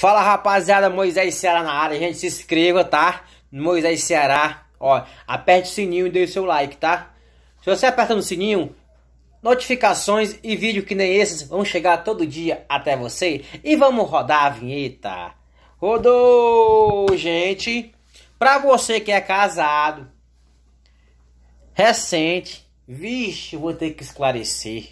Fala rapaziada, Moisés Ceará na área, gente, se inscreva, tá? Moisés Ceará, ó, aperte o sininho e dê o seu like, tá? Se você aperta no sininho, notificações e vídeo que nem esses vão chegar todo dia até você. E vamos rodar a vinheta. Rodou, gente. Pra você que é casado, recente, vixe, vou ter que esclarecer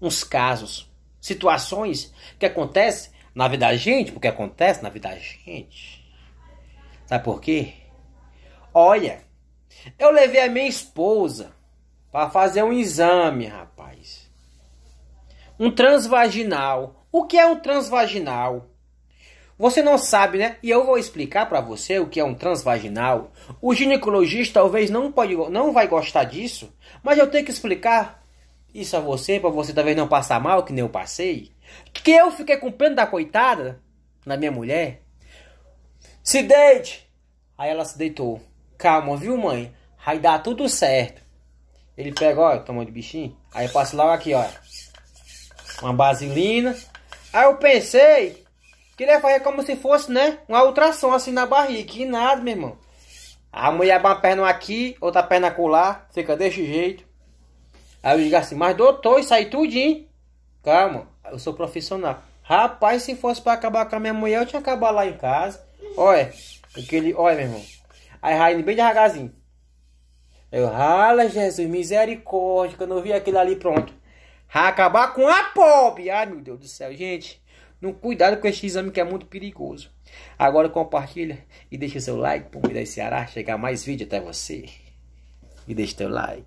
uns casos, situações que acontecem na vida da gente, porque acontece na vida da gente. Sabe por quê? Olha, eu levei a minha esposa para fazer um exame, rapaz. Um transvaginal. O que é um transvaginal? Você não sabe, né? E eu vou explicar para você o que é um transvaginal. O ginecologista talvez não pode, não vai gostar disso, mas eu tenho que explicar isso a você para você talvez não passar mal que nem eu passei que eu fiquei com pena da coitada, na minha mulher. Se deite! Aí ela se deitou. Calma, viu, mãe? Vai dar tudo certo. Ele pega, olha, tomou de bichinho. Aí passo lá aqui, olha. Uma basilina. Aí eu pensei que ele ia fazer como se fosse, né? Uma ultrassom assim na barriga. Que nada, meu irmão. A mulher uma perna aqui, outra perna colar. Fica desse jeito. Aí eu digo assim, mas doutor, isso aí tudinho. Calma eu sou profissional. Rapaz, se fosse pra acabar com a minha mulher, eu tinha acabado lá em casa. Olha, aquele. Olha, meu irmão. Aí Raine bem devagarzinho. Eu, rala, Jesus, misericórdia, quando eu vi aquilo ali, pronto. Vai acabar com a pobre. Ai, meu Deus do céu, gente. Não cuidado com este exame que é muito perigoso. Agora compartilha e deixa seu like para o Ceará chegar mais vídeo até você. E deixa teu like.